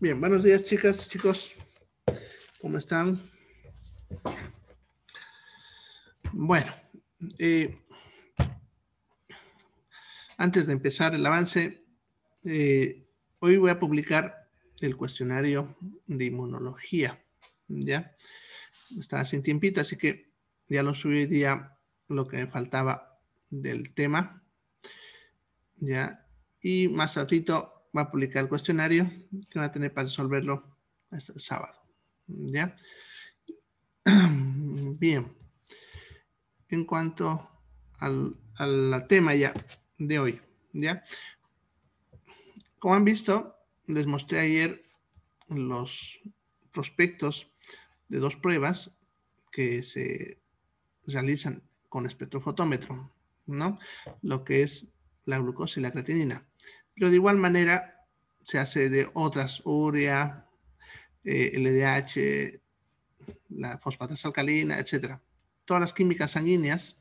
Bien, buenos días chicas, chicos. ¿Cómo están? Bueno, eh, antes de empezar el avance, eh, hoy voy a publicar el cuestionario de inmunología. Ya estaba sin tiempita, así que ya lo subiría lo que me faltaba del tema. Ya, y más ratito va a publicar el cuestionario que va a tener para resolverlo hasta este el sábado. ¿Ya? Bien. En cuanto al, al tema ya de hoy, ¿ya? Como han visto, les mostré ayer los prospectos de dos pruebas que se realizan con espectrofotómetro, ¿no? Lo que es la glucosa y la creatinina. Pero de igual manera se hace de otras urea, LDH, eh, la fosfatasa alcalina, etc. Todas las químicas sanguíneas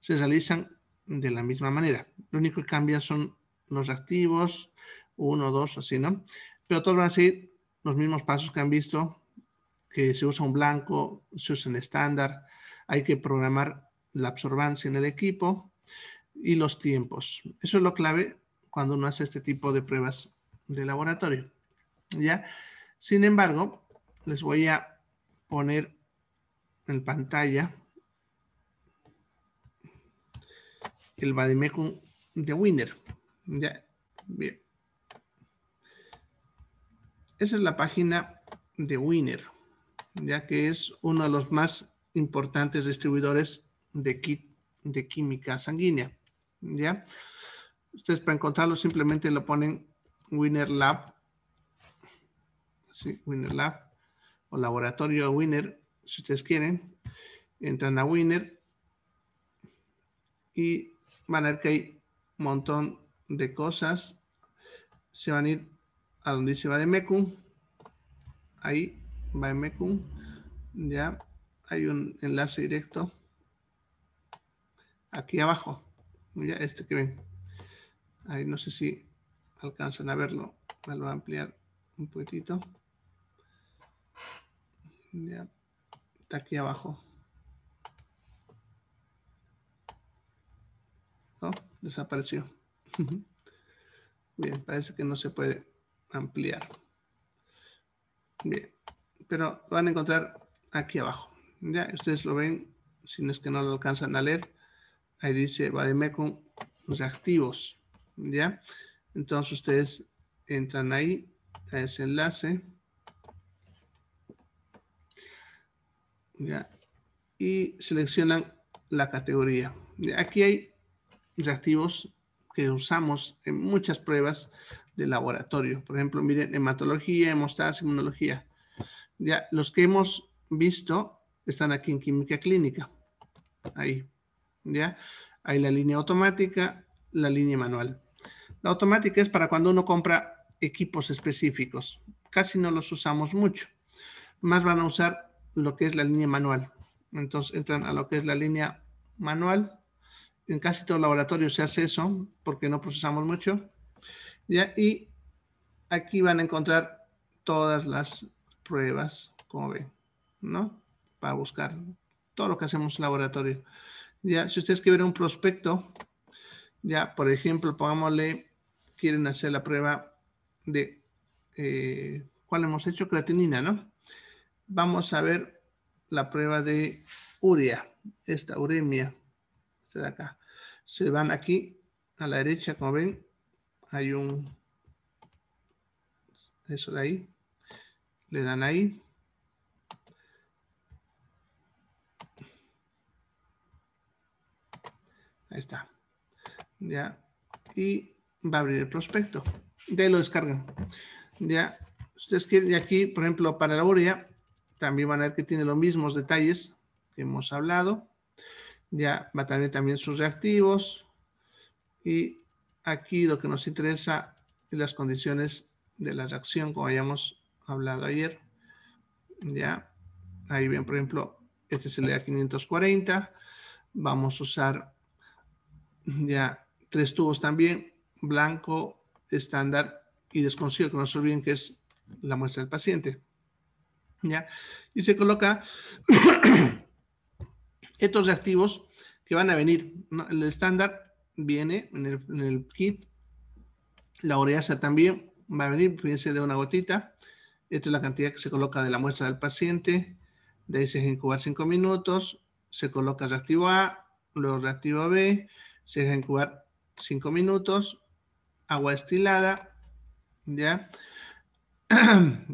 se realizan de la misma manera. Lo único que cambia son los activos, uno, dos, así, ¿no? Pero todos van a ser los mismos pasos que han visto, que se usa un blanco, se usa un estándar, hay que programar la absorbancia en el equipo y los tiempos. Eso es lo clave cuando uno hace este tipo de pruebas de laboratorio. ¿Ya? Sin embargo, les voy a poner en pantalla el Bademecum de Winner. ¿Ya? Bien. Esa es la página de Winner, ya que es uno de los más importantes distribuidores de kit de química sanguínea. ¿Ya? Ustedes para encontrarlo simplemente lo ponen Winner Lab. Sí, Winner Lab o laboratorio Winner, si ustedes quieren. Entran a Winner y van a ver que hay un montón de cosas. Se van a ir a donde dice Mekum, Ahí, va Mekum, Ya hay un enlace directo aquí abajo. Ya este que ven. Ahí no sé si alcanzan a verlo. Me lo voy a ampliar un poquitito. Está aquí abajo. Oh, Desapareció. Bien, parece que no se puede ampliar. Bien, pero lo van a encontrar aquí abajo. Ya, ustedes lo ven, si no es que no lo alcanzan a leer. Ahí dice con los activos. ¿ya? Entonces ustedes entran ahí a ese enlace. ¿ya? Y seleccionan la categoría. Aquí hay reactivos que usamos en muchas pruebas de laboratorio. Por ejemplo, miren, hematología, hemostasis, inmunología. Ya, los que hemos visto están aquí en química clínica. Ahí, ya. Hay la línea automática, la línea manual. La automática es para cuando uno compra equipos específicos. Casi no los usamos mucho. Más van a usar lo que es la línea manual. Entonces entran a lo que es la línea manual. En casi todo laboratorio se hace eso porque no procesamos mucho. ¿ya? Y aquí van a encontrar todas las pruebas, como ven, ¿no? Para buscar todo lo que hacemos en laboratorio. Ya, si ustedes quieren un prospecto, ya, por ejemplo, pongámosle quieren hacer la prueba de, eh, ¿cuál hemos hecho? Creatinina, ¿no? Vamos a ver la prueba de urea, esta uremia, esta de acá. Se van aquí a la derecha, como ven, hay un, eso de ahí, le dan ahí. Ahí está. Ya. Y va a abrir el prospecto. De ahí lo descargan. Ya, ustedes quieren, y aquí, por ejemplo, para la urea, también van a ver que tiene los mismos detalles que hemos hablado. Ya va a tener también sus reactivos. Y aquí lo que nos interesa es las condiciones de la reacción, como habíamos hablado ayer. Ya, ahí ven, por ejemplo, este es el de 540. Vamos a usar ya tres tubos también blanco, estándar y desconocido, que no se olviden que es la muestra del paciente. ¿Ya? Y se coloca estos reactivos que van a venir. El estándar viene en el, kit. La ureasa también va a venir, fíjense, de una gotita. Esta es la cantidad que se coloca de la muestra del paciente. De ahí se deja incubar 5 minutos. Se coloca reactivo A, luego reactivo B. Se deja incubar cinco minutos agua destilada, ¿ya?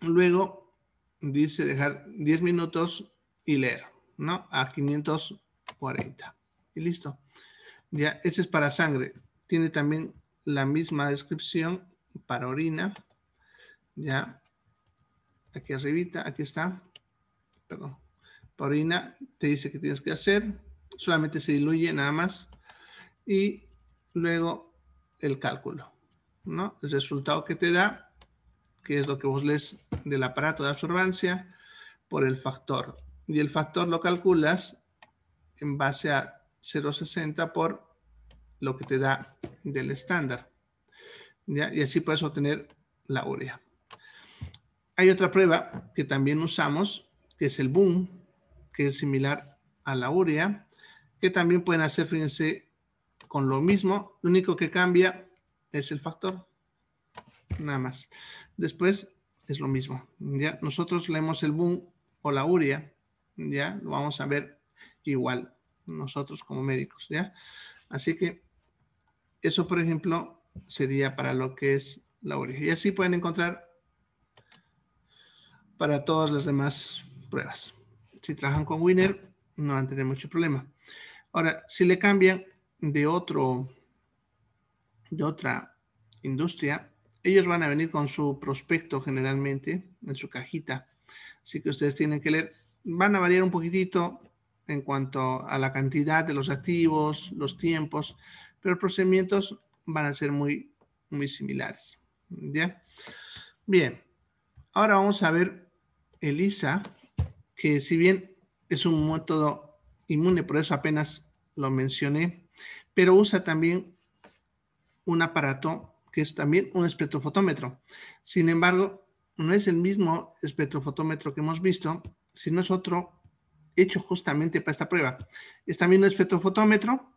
Luego dice dejar 10 minutos y leer, ¿no? A 540. Y listo. Ya, ese es para sangre. Tiene también la misma descripción para orina. Ya. Aquí arribita, aquí está. Perdón. Para orina te dice que tienes que hacer. Solamente se diluye nada más. Y luego el cálculo, ¿no? El resultado que te da, que es lo que vos lees del aparato de absorbancia, por el factor. Y el factor lo calculas en base a 0,60 por lo que te da del estándar. Y así puedes obtener la urea. Hay otra prueba que también usamos, que es el boom, que es similar a la urea, que también pueden hacer, fíjense, con lo mismo, lo único que cambia es el factor, nada más. Después es lo mismo, ¿ya? Nosotros leemos el boom o la uria, ¿ya? Lo vamos a ver igual nosotros como médicos, ¿ya? Así que eso, por ejemplo, sería para lo que es la uria. Y así pueden encontrar para todas las demás pruebas. Si trabajan con Winner, no van a tener mucho problema. Ahora, si le cambian de otro de otra industria, ellos van a venir con su prospecto generalmente en su cajita. Así que ustedes tienen que leer. Van a variar un poquitito en cuanto a la cantidad de los activos, los tiempos, pero los procedimientos van a ser muy, muy similares. ¿Ya? Bien. Ahora vamos a ver ELISA, que si bien es un método inmune, por eso apenas lo mencioné, pero usa también un aparato que es también un espectrofotómetro. Sin embargo, no es el mismo espectrofotómetro que hemos visto, sino es otro hecho justamente para esta prueba. Es también un espectrofotómetro,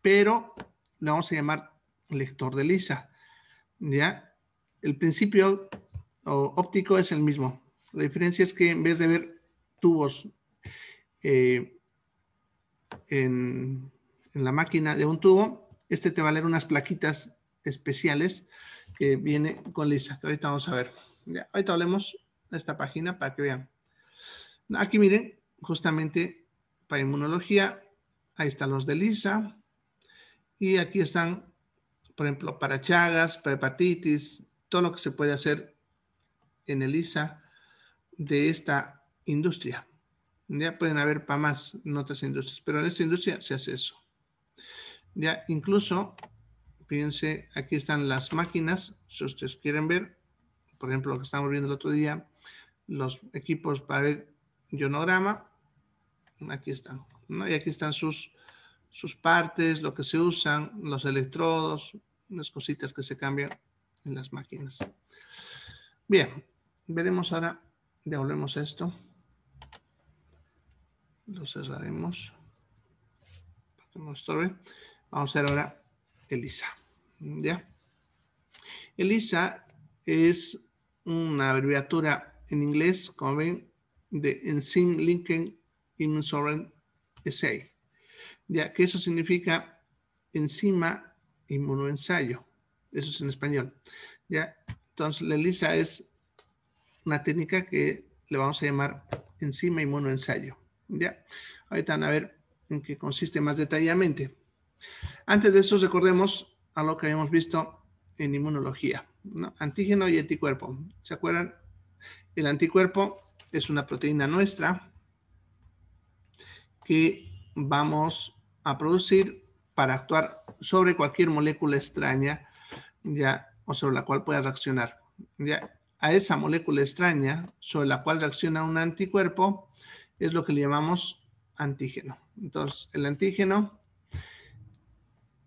pero le vamos a llamar lector de lisa. ¿Ya? El principio óptico es el mismo. La diferencia es que en vez de ver tubos eh, en en la máquina de un tubo. Este te va a leer unas plaquitas especiales que viene con lisa, que ahorita vamos a ver. ahorita hablemos de esta página para que vean. Aquí miren, justamente para inmunología, ahí están los de lisa. Y aquí están, por ejemplo, para chagas, para hepatitis, todo lo que se puede hacer en el ISA de esta industria. Ya pueden haber para más en otras industrias, pero en esta industria se hace eso. Ya, incluso, fíjense, aquí están las máquinas, si ustedes quieren ver, por ejemplo, lo que estamos viendo el otro día, los equipos para el ionograma, aquí están, ¿no? Y aquí están sus, sus partes, lo que se usan, los electrodos, las cositas que se cambian en las máquinas. Bien, veremos ahora, devolvemos esto. Lo cerraremos. Para que no Vamos a ver ahora ELISA. ¿Ya? ELISA es una abreviatura en inglés, como ven, de Enzyme Linking Immunosorbent Essay. Ya que eso significa enzima inmunoensayo. Eso es en español. Ya, entonces la ELISA es una técnica que le vamos a llamar enzima inmunoensayo. Ya, ahorita van a ver en qué consiste más detalladamente. Antes de eso, recordemos a lo que habíamos visto en inmunología, antígeno y anticuerpo. ¿Se acuerdan? El anticuerpo es una proteína nuestra que vamos a producir para actuar sobre cualquier molécula extraña ya o sobre la cual pueda reaccionar. Ya a esa molécula extraña sobre la cual reacciona un anticuerpo es lo que le llamamos antígeno. Entonces, el antígeno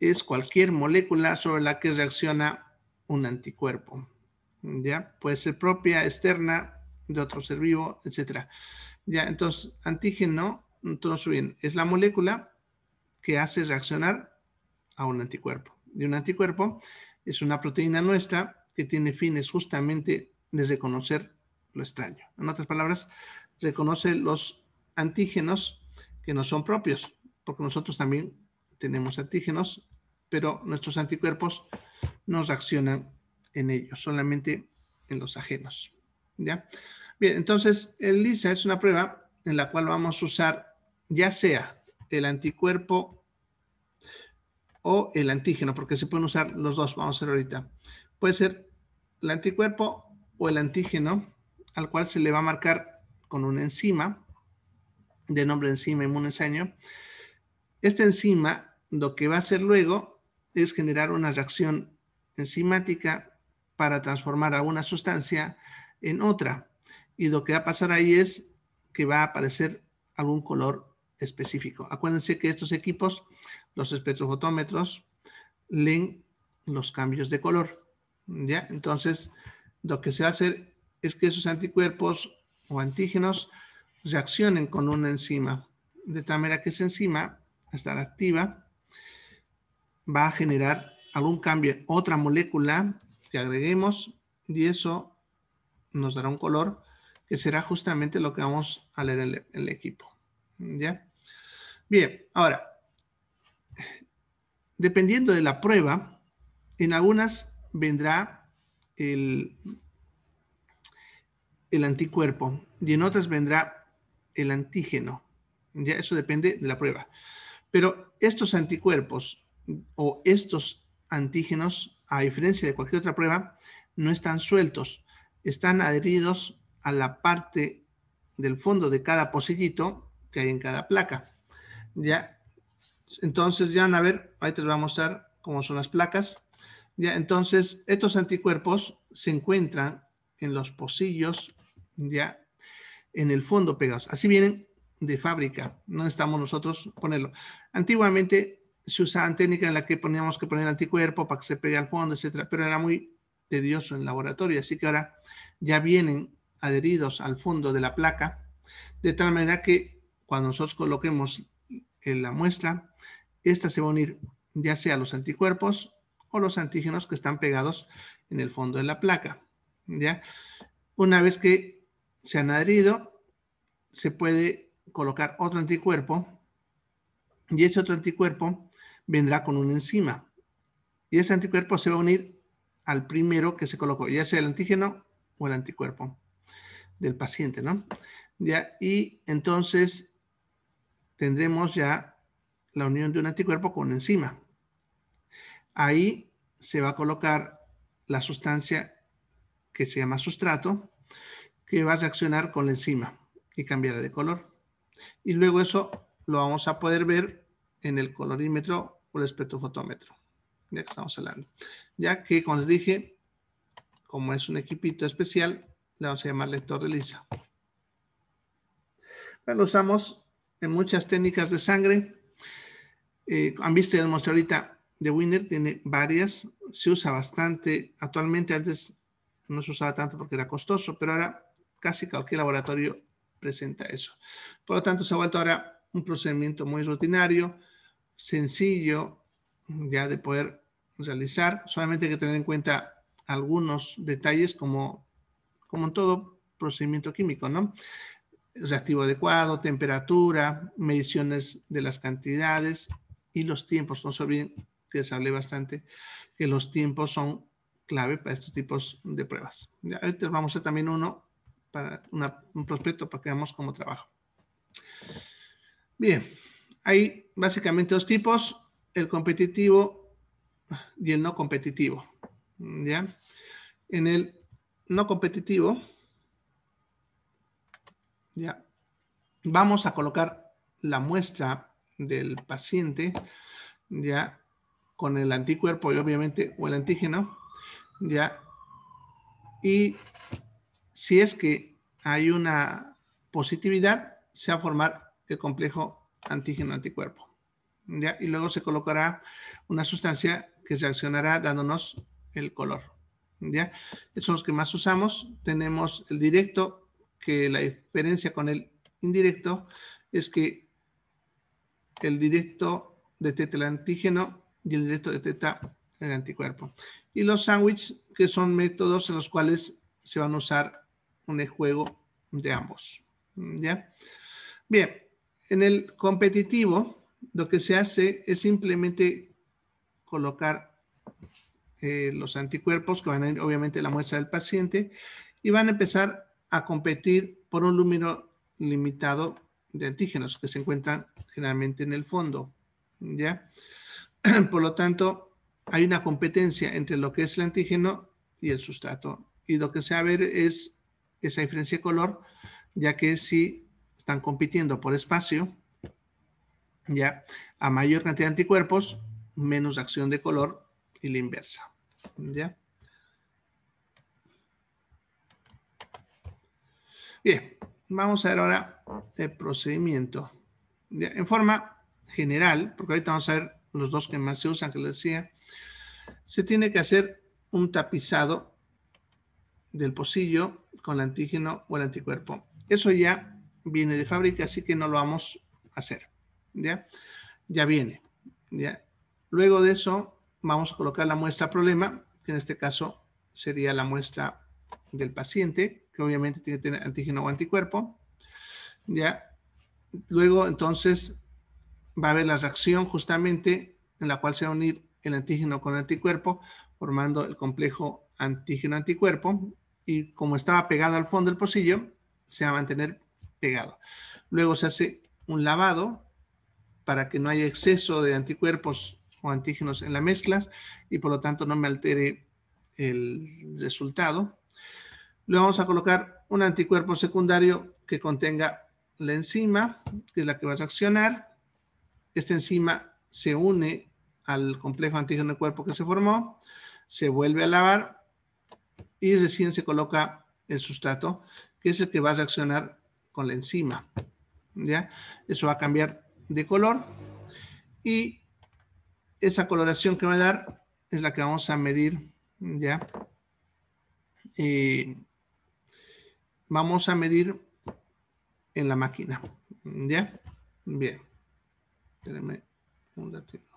es cualquier molécula sobre la que reacciona un anticuerpo. ¿Ya? Puede ser propia, externa, de otro ser vivo, etc. ¿Ya? Entonces, antígeno, entonces bien, es la molécula que hace reaccionar a un anticuerpo. Y un anticuerpo es una proteína nuestra que tiene fines justamente de reconocer lo extraño. En otras palabras, reconoce los antígenos que no son propios, porque nosotros también tenemos antígenos pero nuestros anticuerpos no reaccionan en ellos, solamente en los ajenos. ¿ya? Bien, entonces el LISA es una prueba en la cual vamos a usar ya sea el anticuerpo o el antígeno, porque se pueden usar los dos, vamos a ver ahorita. Puede ser el anticuerpo o el antígeno, al cual se le va a marcar con una enzima, de nombre enzima inmunesaño. Esta enzima lo que va a hacer luego es generar una reacción enzimática para transformar a una sustancia en otra. Y lo que va a pasar ahí es que va a aparecer algún color específico. Acuérdense que estos equipos, los espectrofotómetros, leen los cambios de color. ¿ya? Entonces, lo que se va a hacer es que esos anticuerpos o antígenos reaccionen con una enzima, de tal manera que esa enzima estará activa va a generar algún cambio otra molécula que agreguemos y eso nos dará un color que será justamente lo que vamos a leer en el, equipo. ¿Ya? Bien, ahora, dependiendo de la prueba, en algunas vendrá el, el anticuerpo y en otras vendrá el antígeno. Ya eso depende de la prueba. Pero estos anticuerpos o estos antígenos, a diferencia de cualquier otra prueba, no están sueltos, están adheridos a la parte del fondo de cada pocillito que hay en cada placa. Ya, entonces ya van a ver, ahí te voy a mostrar cómo son las placas. Ya, entonces estos anticuerpos se encuentran en los pocillos, ya, en el fondo pegados. Así vienen de fábrica, no estamos nosotros ponerlo. Antiguamente se usaban técnicas en las que poníamos que poner anticuerpo para que se pegue al fondo, etcétera, pero era muy tedioso en laboratorio, así que ahora ya vienen adheridos al fondo de la placa, de tal manera que cuando nosotros coloquemos en la muestra, esta se va a unir ya sea a los anticuerpos o los antígenos que están pegados en el fondo de la placa. ¿ya? Una vez que se han adherido, se puede colocar otro anticuerpo y ese otro anticuerpo vendrá con una enzima. Y ese anticuerpo se va a unir al primero que se colocó, ya sea el antígeno o el anticuerpo del paciente, ¿no? Ya, y entonces tendremos ya la unión de un anticuerpo con una enzima. Ahí se va a colocar la sustancia que se llama sustrato, que va a reaccionar con la enzima y cambiará de color. Y luego eso lo vamos a poder ver en el colorímetro por el espectrofotómetro, ya que estamos hablando. Ya que, como les dije, como es un equipito especial, le vamos a llamar lector de lisa. Bueno, lo usamos en muchas técnicas de sangre. Eh, han visto, ya les mostré ahorita, de Winner tiene varias, se usa bastante. Actualmente antes no se usaba tanto porque era costoso, pero ahora casi cualquier laboratorio presenta eso. Por lo tanto, se ha vuelto ahora un procedimiento muy rutinario sencillo ya de poder realizar. Solamente hay que tener en cuenta algunos detalles como, como en todo procedimiento químico, ¿no? Reactivo adecuado, temperatura, mediciones de las cantidades y los tiempos. No se bien que les hablé bastante que los tiempos son clave para estos tipos de pruebas. ahorita vamos a hacer también uno para un prospecto para que veamos cómo trabajo. Bien, hay básicamente dos tipos, el competitivo y el no competitivo. ¿Ya? En el no competitivo, ¿ya? Vamos a colocar la muestra del paciente, ¿ya? Con el anticuerpo y obviamente, o el antígeno, ¿ya? Y si es que hay una positividad, se va a formar el complejo antígeno anticuerpo. ¿ya? Y luego se colocará una sustancia que se accionará dándonos el color. ¿ya? Esos son los que más usamos. Tenemos el directo, que la diferencia con el indirecto es que el directo detecta el antígeno y el directo detecta el anticuerpo. Y los sándwiches que son métodos en los cuales se van a usar un juego de ambos. ¿Ya? Bien, en el competitivo, lo que se hace es simplemente colocar eh, los anticuerpos que van a ir obviamente la muestra del paciente y van a empezar a competir por un número limitado de antígenos que se encuentran generalmente en el fondo. ¿ya? Por lo tanto, hay una competencia entre lo que es el antígeno y el sustrato. Y lo que se va a ver es esa diferencia de color, ya que si están compitiendo por espacio, ya, a mayor cantidad de anticuerpos, menos acción de color y la inversa, ya. Bien, vamos a ver ahora el procedimiento. En forma general, porque ahorita vamos a ver los dos que más se usan, que les decía, se tiene que hacer un tapizado del pocillo con el antígeno o el anticuerpo. Eso ya viene de fábrica, así que no lo vamos a hacer. ¿Ya? Ya viene. ¿Ya? Luego de eso, vamos a colocar la muestra problema, que en este caso sería la muestra del paciente, que obviamente tiene que tener antígeno o anticuerpo. ¿Ya? Luego, entonces, va a haber la reacción justamente en la cual se va a unir el antígeno con el anticuerpo, formando el complejo antígeno-anticuerpo. Y como estaba pegado al fondo del pocillo, se va a mantener pegado. Luego se hace un lavado para que no haya exceso de anticuerpos o antígenos en las mezclas y por lo tanto no me altere el resultado. Luego vamos a colocar un anticuerpo secundario que contenga la enzima, que es la que vas a accionar. Esta enzima se une al complejo antígeno del cuerpo que se formó, se vuelve a lavar y recién se coloca el sustrato, que es el que vas a accionar con la enzima. ¿ya? Eso va a cambiar de color y esa coloración que va a dar es la que vamos a medir. ¿ya? Y vamos a medir en la máquina. ¿Ya? Bien. Espérenme un ratito.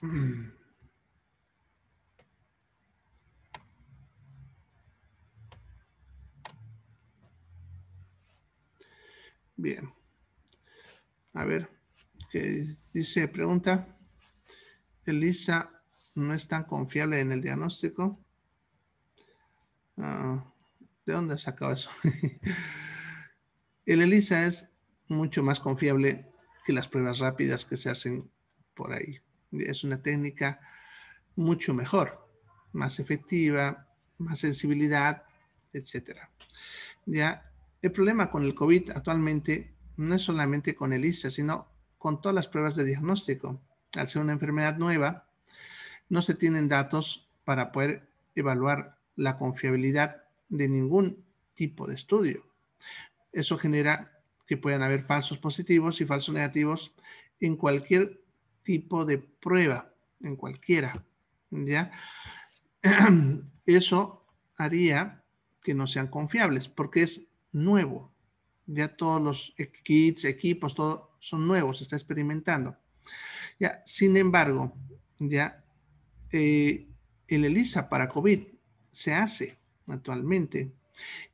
Bien. A ver, qué dice, pregunta, Elisa no es tan confiable en el diagnóstico. Ah, ¿De dónde ha sacado eso? el ELISA es mucho más confiable que las pruebas rápidas que se hacen por ahí. Es una técnica mucho mejor, más efectiva, más sensibilidad, etc. Ya, el problema con el COVID actualmente no es solamente con el ISA, sino con todas las pruebas de diagnóstico. Al ser una enfermedad nueva, no se tienen datos para poder evaluar la confiabilidad de ningún tipo de estudio. Eso genera que puedan haber falsos positivos y falsos negativos en cualquier tipo de prueba, en cualquiera. ¿ya? Eso haría que no sean confiables porque es nuevo. Ya todos los kits, equipos, todo son nuevos, se está experimentando. Ya, sin embargo, ya eh, el ELISA para COVID se hace actualmente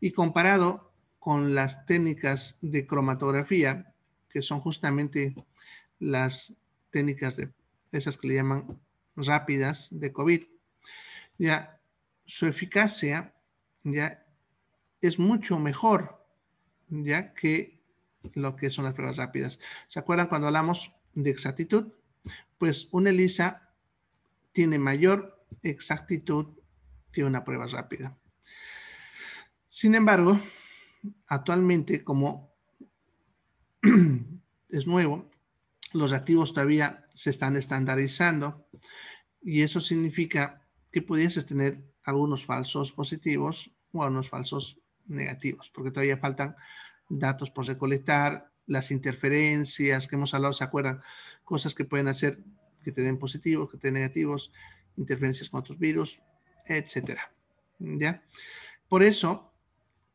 y comparado con las técnicas de cromatografía, que son justamente las técnicas de esas que le llaman rápidas de COVID. Ya, su eficacia ya es mucho mejor ya que lo que son las pruebas rápidas. ¿Se acuerdan cuando hablamos de exactitud? Pues una ELISA tiene mayor exactitud que una prueba rápida. Sin embargo, actualmente como es nuevo, los activos todavía se están estandarizando y eso significa que pudieses tener algunos falsos positivos o algunos falsos negativos, porque todavía faltan datos por recolectar, las interferencias que hemos hablado, ¿se acuerdan? Cosas que pueden hacer que te den positivos, que te den negativos, interferencias con otros virus, etcétera. ¿Ya? Por eso,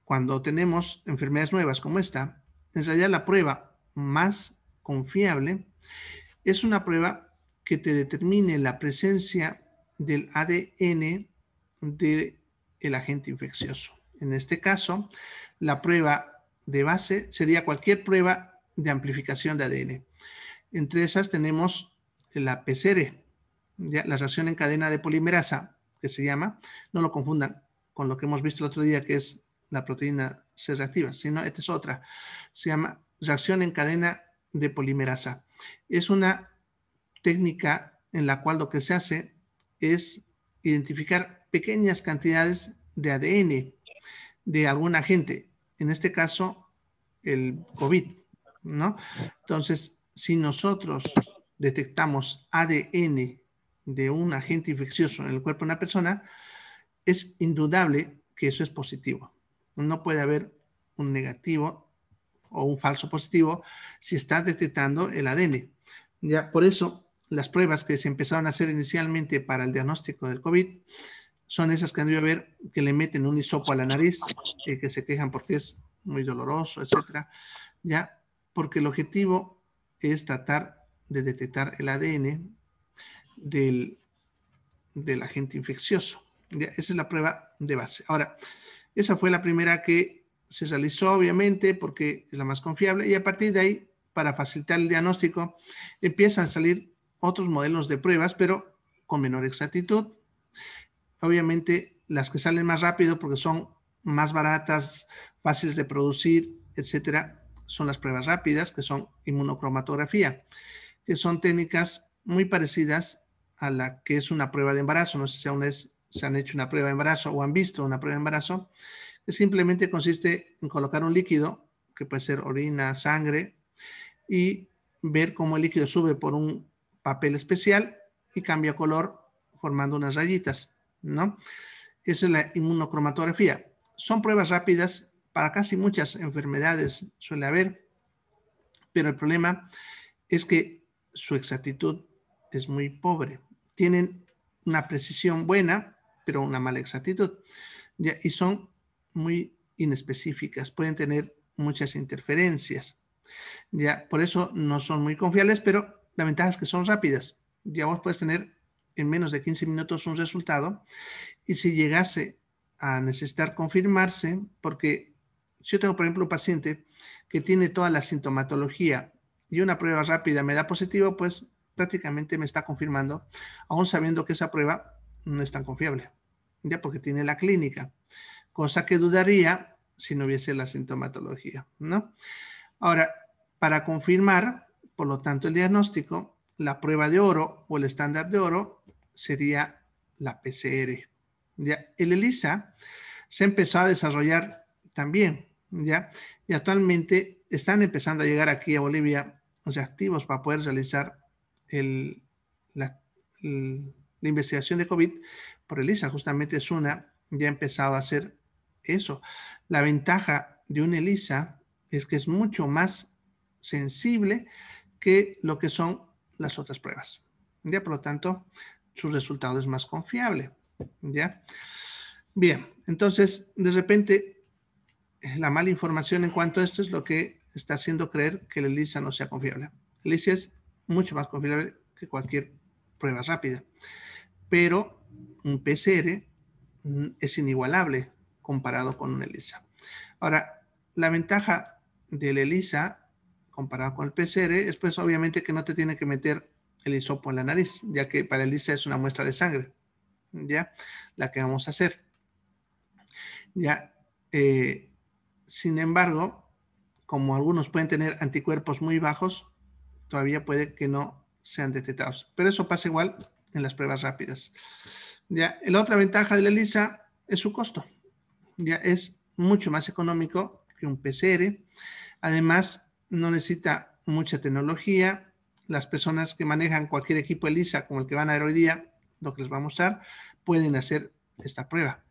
cuando tenemos enfermedades nuevas como esta, en realidad la prueba más confiable es una prueba que te determine la presencia del ADN del agente infeccioso. En este caso, la prueba de base sería cualquier prueba de amplificación de ADN. Entre esas tenemos la PCR, e, la reacción en cadena de polimerasa, que se llama, no lo confundan con lo que hemos visto el otro día, que es la proteína C reactiva, sino esta es otra, se llama reacción en cadena de polimerasa. Es una técnica en la cual lo que se hace es identificar pequeñas cantidades de ADN de algún agente, en este caso el COVID, ¿no? Entonces, si nosotros detectamos ADN de un agente infeccioso en el cuerpo de una persona, es indudable que eso es positivo. No puede haber un negativo o un falso positivo si estás detectando el ADN. Ya por eso las pruebas que se empezaron a hacer inicialmente para el diagnóstico del COVID son esas que han a ver que le meten un hisopo a la nariz y eh, que se quejan porque es muy doloroso, etcétera. Ya, porque el objetivo es tratar de detectar el ADN del, agente infeccioso. esa es la prueba de base. Ahora, esa fue la primera que se realizó obviamente porque es la más confiable y a partir de ahí, para facilitar el diagnóstico, empiezan a salir otros modelos de pruebas, pero con menor exactitud. Obviamente las que salen más rápido porque son más baratas, fáciles de producir, etcétera, son las pruebas rápidas que son inmunocromatografía, que son técnicas muy parecidas a la que es una prueba de embarazo. No sé si aún es, se han hecho una prueba de embarazo o han visto una prueba de embarazo simplemente consiste en colocar un líquido, que puede ser orina, sangre, y ver cómo el líquido sube por un papel especial y cambia color formando unas rayitas, ¿no? Esa es la inmunocromatografía. Son pruebas rápidas para casi muchas enfermedades, suele haber, pero el problema es que su exactitud es muy pobre. Tienen una precisión buena, pero una mala exactitud. y son muy inespecíficas, pueden tener muchas interferencias. Ya, por eso no son muy confiables, pero la ventaja es que son rápidas. Ya vos puedes tener en menos de 15 minutos un resultado y si llegase a necesitar confirmarse, porque si yo tengo, por ejemplo, un paciente que tiene toda la sintomatología y una prueba rápida me da positivo, pues prácticamente me está confirmando, aún sabiendo que esa prueba no es tan confiable, ya porque tiene la clínica cosa que dudaría si no hubiese la sintomatología, ¿no? Ahora, para confirmar, por lo tanto, el diagnóstico, la prueba de oro o el estándar de oro sería la PCR. ¿ya? El ELISA se empezó a desarrollar también, ¿ya? Y actualmente están empezando a llegar aquí a Bolivia los sea, activos para poder realizar el, la, investigación de COVID por ELISA, justamente es una, ya ha empezado a hacer eso. La ventaja de un ELISA es que es mucho más sensible que lo que son las otras pruebas. ¿Ya? Por lo tanto, su resultado es más confiable. ¿Ya? Bien, entonces, de repente, la mala información en cuanto a esto es lo que está haciendo creer que la ELISA no sea confiable. ELISA es mucho más confiable que cualquier prueba rápida. Pero un PCR mm, es inigualable comparado con un ELISA. Ahora, la ventaja del ELISA comparado con el PCR es pues obviamente que no te tiene que meter el hisopo en la nariz, ya que para ELISA es una muestra de sangre, ¿ya? La que vamos a hacer. Ya, eh, sin embargo, como algunos pueden tener anticuerpos muy bajos, todavía puede que no sean detectados. Pero eso pasa igual en las pruebas rápidas. Ya, la otra ventaja de ELISA es su costo ya es mucho más económico que un PCR. Además, no necesita mucha tecnología. Las personas que manejan cualquier equipo ELISA, como el que van a ver hoy día, lo que les va a mostrar, pueden hacer esta prueba.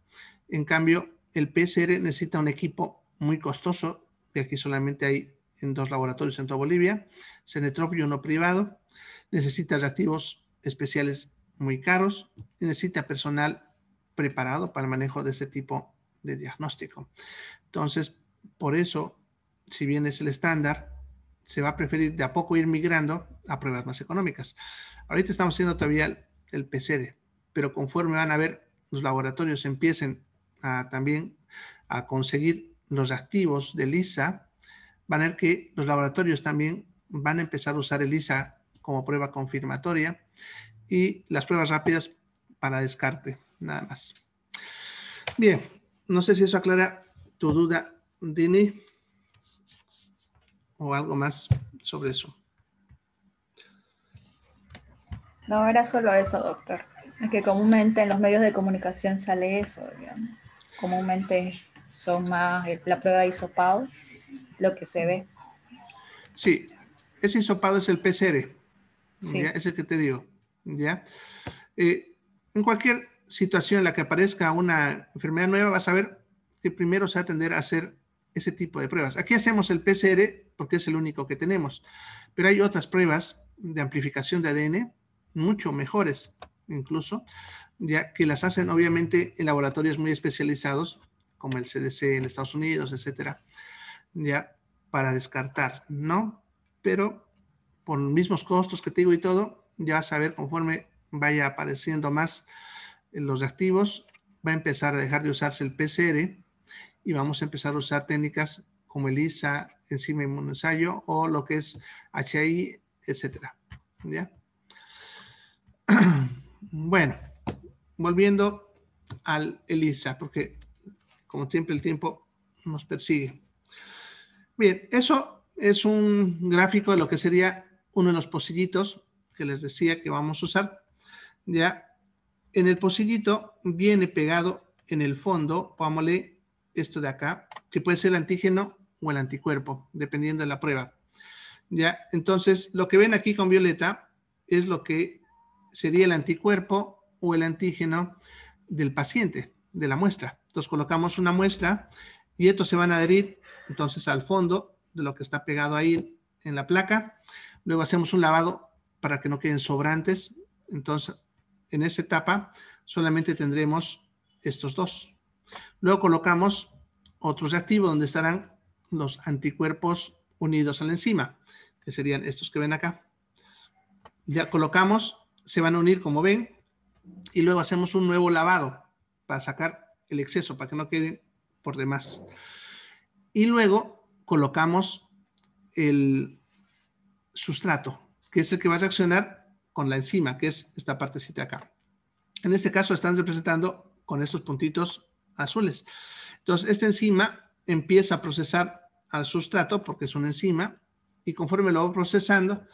En cambio, el PCR necesita un equipo muy costoso, que aquí solamente hay en dos laboratorios en toda Bolivia, Cenetrop y uno privado. Necesita reactivos especiales muy caros necesita personal preparado para el manejo de este tipo de diagnóstico. Entonces, por eso, si bien es el estándar, se va a preferir de a poco ir migrando a pruebas más económicas. Ahorita estamos haciendo todavía el PCR, pero conforme van a ver los laboratorios empiecen a, también a conseguir los activos de ISA, van a ver que los laboratorios también van a empezar a usar el ISA como prueba confirmatoria y las pruebas rápidas para descarte, nada más. Bien, no sé si eso aclara tu duda, Dini, o algo más sobre eso. No, era solo eso, doctor. Es que comúnmente en los medios de comunicación sale eso, digamos. Comúnmente son más eh, la prueba de isopado, lo que se ve. Sí, ese isopado es el PCR, es el que te digo. ¿ya? Eh, en cualquier situación en la que aparezca una enfermedad nueva, vas a ver que primero se va a tender a hacer ese tipo de pruebas. Aquí hacemos el PCR porque es el único que tenemos, pero hay otras pruebas de amplificación de ADN mucho mejores incluso, ya que las hacen obviamente en laboratorios muy especializados como el CDC en Estados Unidos, etcétera, ya para descartar, ¿no? Pero por mismos costos que te digo y todo, ya vas a ver conforme vaya apareciendo más los activos, va a empezar a dejar de usarse el PCR y vamos a empezar a usar técnicas como elisa ISA, enzima inmunoensayo o lo que es HI, etcétera. ¿Ya? Bueno, volviendo al ELISA, porque como siempre el tiempo nos persigue. Bien, eso es un gráfico de lo que sería uno de los pocillitos que les decía que vamos a usar. Ya en el pocillito viene pegado en el fondo, pongámosle esto de acá, que puede ser el antígeno o el anticuerpo, dependiendo de la prueba. ¿Ya? Entonces, lo que ven aquí con violeta es lo que sería el anticuerpo o el antígeno del paciente, de la muestra. Entonces, colocamos una muestra y estos se van a adherir entonces al fondo de lo que está pegado ahí en la placa. Luego hacemos un lavado para que no queden sobrantes. Entonces, en esa etapa solamente tendremos estos dos. Luego colocamos otros reactivos donde estarán los anticuerpos unidos a la enzima, que serían estos que ven acá. Ya colocamos, se van a unir como ven, y luego hacemos un nuevo lavado para sacar el exceso, para que no quede por demás. Y luego colocamos el sustrato, que es el que va a reaccionar con la enzima, que es esta partecita acá. En este caso están representando con estos puntitos azules. Entonces, esta enzima empieza a procesar al sustrato porque es una enzima y conforme lo va procesando,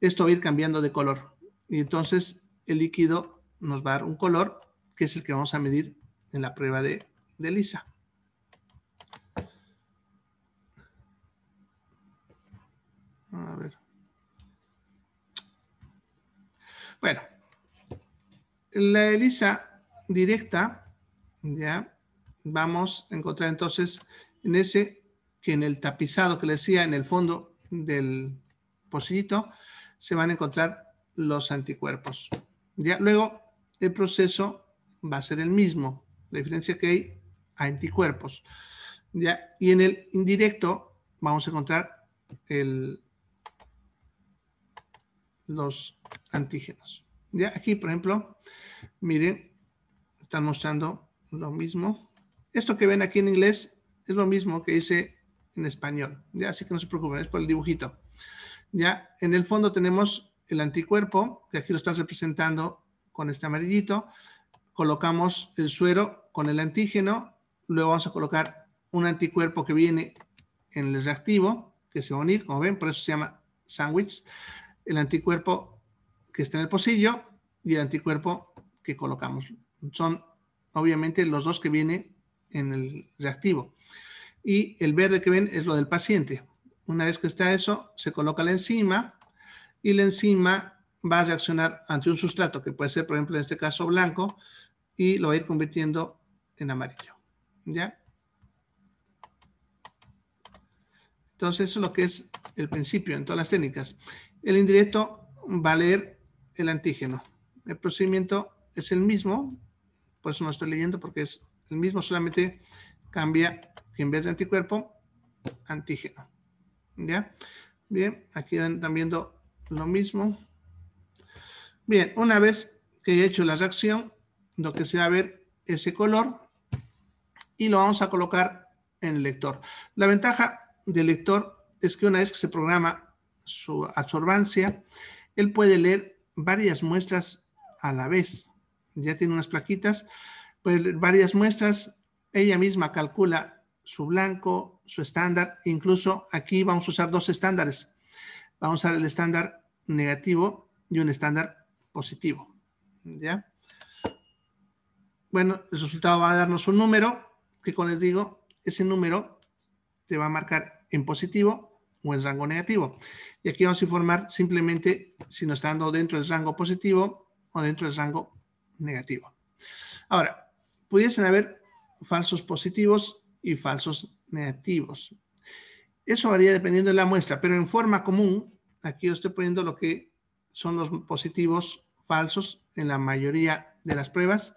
esto va a ir cambiando de color. Y entonces el líquido nos va a dar un color que es el que vamos a medir en la prueba de, de lisa. A ver. Bueno, la Elisa directa, ya vamos a encontrar entonces en ese que en el tapizado que le decía en el fondo del pocillito se van a encontrar los anticuerpos. Ya luego el proceso va a ser el mismo, la diferencia que hay anticuerpos. Ya y en el indirecto vamos a encontrar el los antígenos. Ya aquí, por ejemplo, miren, están mostrando lo mismo. Esto que ven aquí en inglés es lo mismo que dice en español. Ya, así que no se preocupen, es por el dibujito. Ya, en el fondo tenemos el anticuerpo, que aquí lo están representando con este amarillito. Colocamos el suero con el antígeno. Luego vamos a colocar un anticuerpo que viene en el reactivo, que se va a unir, como ven, por eso se llama sándwich el anticuerpo que está en el pocillo y el anticuerpo que colocamos. Son obviamente los dos que vienen en el reactivo. Y el verde que ven es lo del paciente. Una vez que está eso, se coloca la enzima y la enzima va a reaccionar ante un sustrato que puede ser, por ejemplo, en este caso blanco y lo va a ir convirtiendo en amarillo. ¿Ya? Entonces, eso es lo que es el principio en todas las técnicas el indirecto va a leer el antígeno. El procedimiento es el mismo, por eso no estoy leyendo porque es el mismo, solamente cambia que en vez de anticuerpo, antígeno. ¿Ya? Bien, aquí están viendo lo mismo. Bien, una vez que he hecho la reacción, lo que se va a ver ese color y lo vamos a colocar en el lector. La ventaja del lector es que una vez que se programa su absorbancia, él puede leer varias muestras a la vez. Ya tiene unas plaquitas, varias muestras, ella misma calcula su blanco, su estándar, incluso aquí vamos a usar dos estándares. Vamos a usar el estándar negativo y un estándar positivo. ¿Ya? Bueno, el resultado va a darnos un número, que como les digo, ese número te va a marcar en positivo o el rango negativo. Y aquí vamos a informar simplemente si nos está dando dentro del rango positivo o dentro del rango negativo. Ahora, pudiesen haber falsos positivos y falsos negativos. Eso varía dependiendo de la muestra, pero en forma común, aquí yo estoy poniendo lo que son los positivos falsos en la mayoría de las pruebas.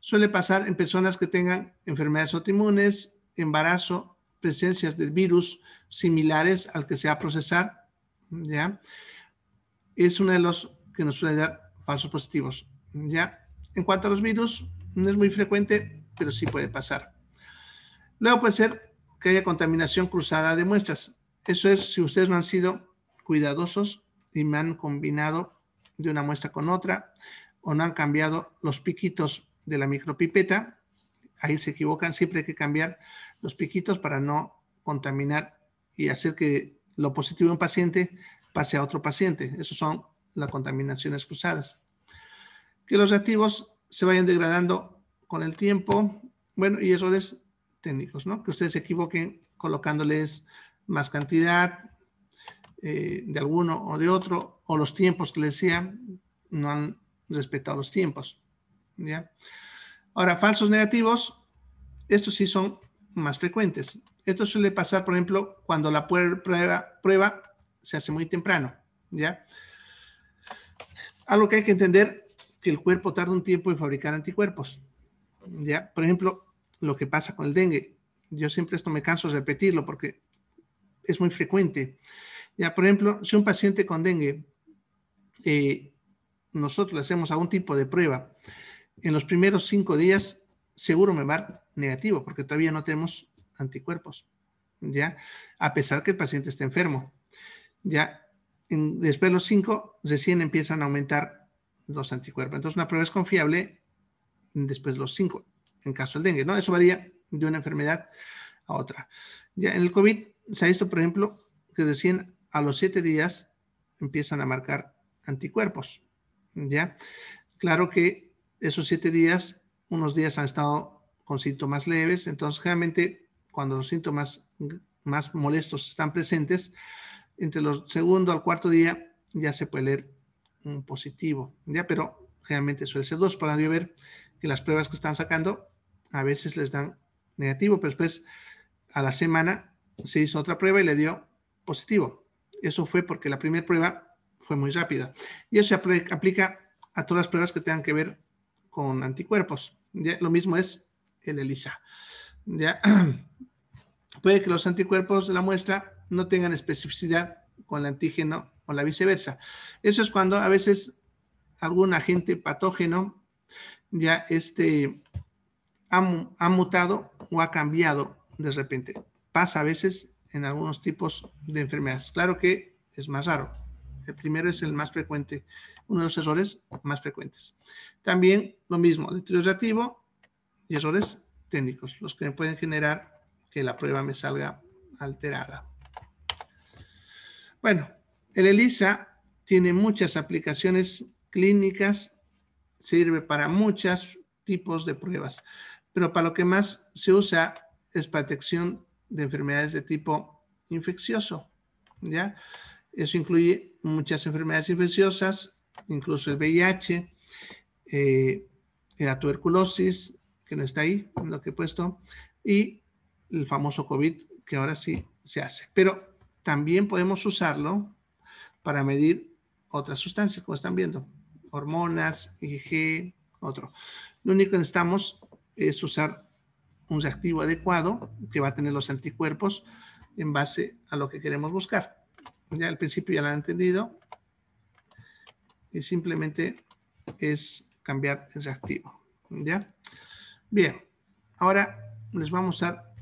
Suele pasar en personas que tengan enfermedades autoinmunes, embarazo, presencias de virus similares al que se va a procesar, ¿ya? Es uno de los que nos suele dar falsos positivos, ¿ya? En cuanto a los virus, no es muy frecuente, pero sí puede pasar. Luego puede ser que haya contaminación cruzada de muestras. Eso es si ustedes no han sido cuidadosos y me han combinado de una muestra con otra o no han cambiado los piquitos de la micropipeta, ahí se equivocan, siempre hay que cambiar los piquitos para no contaminar y hacer que lo positivo de un paciente pase a otro paciente. Esas son las contaminaciones cruzadas. Que los reactivos se vayan degradando con el tiempo, bueno, y es técnicos, ¿no? Que ustedes se equivoquen colocándoles más cantidad eh, de alguno o de otro, o los tiempos que les decía, no han respetado los tiempos, ¿ya? Ahora, falsos negativos, estos sí son más frecuentes. Esto suele pasar, por ejemplo, cuando la prueba, prueba se hace muy temprano, ¿ya? Algo que hay que entender, que el cuerpo tarda un tiempo en fabricar anticuerpos, ¿ya? Por ejemplo, lo que pasa con el dengue. Yo siempre esto me canso de repetirlo porque es muy frecuente. Ya, por ejemplo, si un paciente con dengue, eh, nosotros le hacemos algún tipo de prueba, en los primeros cinco días seguro me va negativo porque todavía no tenemos anticuerpos, ¿ya? A pesar que el paciente esté enfermo, ¿ya? después de los cinco, recién empiezan a aumentar los anticuerpos. Entonces, una prueba es confiable después de los cinco, en caso del dengue, ¿no? Eso varía de una enfermedad a otra. Ya en el COVID se ha visto, por ejemplo, que recién a los siete días empiezan a marcar anticuerpos, ¿ya? Claro que esos siete días, unos días han estado con síntomas leves, entonces generalmente cuando los síntomas más molestos están presentes, entre los segundo al cuarto día ya se puede leer un positivo, ya, pero generalmente suele ser dos para ver que las pruebas que están sacando a veces les dan negativo, pero después a la semana se hizo otra prueba y le dio positivo. Eso fue porque la primera prueba fue muy rápida. Y eso se aplica a todas las pruebas que tengan que ver con anticuerpos. Lo mismo es el ELISA. ¿ya? Puede que los anticuerpos de la muestra no tengan especificidad con el antígeno o la viceversa. Eso es cuando a veces algún agente patógeno ya este, ha mutado o ha cambiado de repente. Pasa a veces en algunos tipos de enfermedades. Claro que es más raro. El primero es el más frecuente, uno de los errores más frecuentes. También lo mismo, deteriorativo y errores técnicos, los que pueden generar que la prueba me salga alterada. Bueno, el ELISA tiene muchas aplicaciones clínicas, sirve para muchos tipos de pruebas, pero para lo que más se usa es para detección de enfermedades de tipo infeccioso, ¿ya? Eso incluye muchas enfermedades infecciosas, incluso el VIH, eh, la tuberculosis, que no está ahí, en lo que he puesto, y el famoso COVID, que ahora sí se hace. Pero también podemos usarlo para medir otras sustancias, como están viendo, hormonas, IgG, otro. Lo único que necesitamos es usar un reactivo adecuado que va a tener los anticuerpos en base a lo que queremos buscar. Ya al principio ya la han entendido. Y simplemente es cambiar ese activo. ¿Ya? Bien. Ahora les vamos a dar...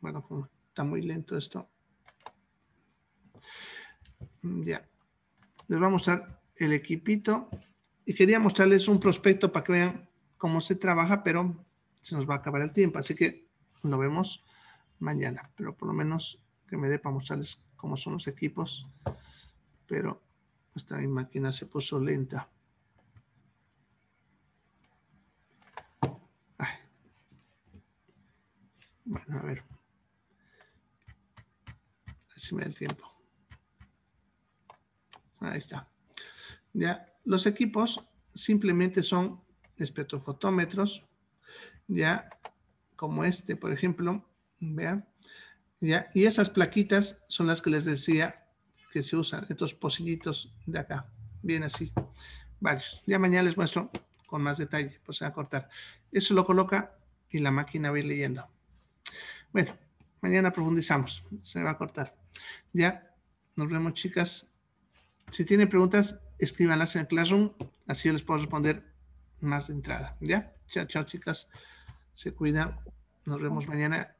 Bueno, está muy lento esto. Ya. Les vamos a dar el equipito. Y quería mostrarles un prospecto para que vean cómo se trabaja, pero se nos va a acabar el tiempo. Así que lo vemos mañana. Pero por lo menos que me dé para mostrarles como son los equipos, pero esta mi máquina se puso lenta. Bueno, a ver. Así me da el tiempo. Ahí está. Ya, los equipos simplemente son espectrofotómetros. Ya, como este, por ejemplo, vean, y esas plaquitas son las que les decía que se usan, estos pocillitos de acá, bien así, varios. Ya mañana les muestro con más detalle, pues a cortar. Eso lo coloca y la máquina va a ir leyendo. Bueno, mañana profundizamos, se va a cortar. Ya, nos vemos chicas. Si tienen preguntas, escríbanlas en el Classroom, así yo les puedo responder más de entrada. ¿Ya? Chao, chao chicas. Se cuidan. Nos vemos mañana